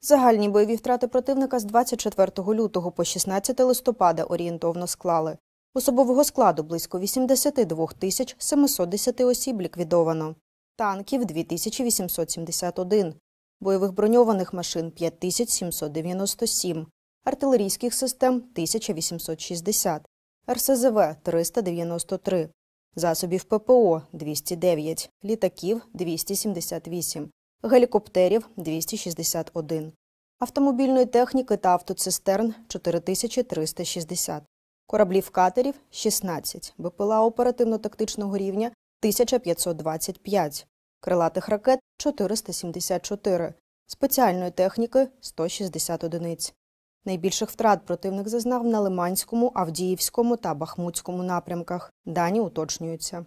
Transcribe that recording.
Загальні бойові втрати противника з 24 лютого по 16 листопада орієнтовно склали. Особового складу близько 82 тисяч 710 осіб ліквідовано, танків 2871, бойових броньованих машин 5797, артилерійських систем 1860, РСЗВ 393, засобів ППО 209, літаків 278 гелікоптерів 261, автомобільної техніки та автоцистерн 4360, кораблів катерів 16, БПЛА оперативно-тактичного рівня 1525, крилатих ракет 474, спеціальної техніки 160 одиниць. Найбільших втрат противник зазнав на Лиманському, Авдіївському та Бахмутському напрямках. Дані уточнюються.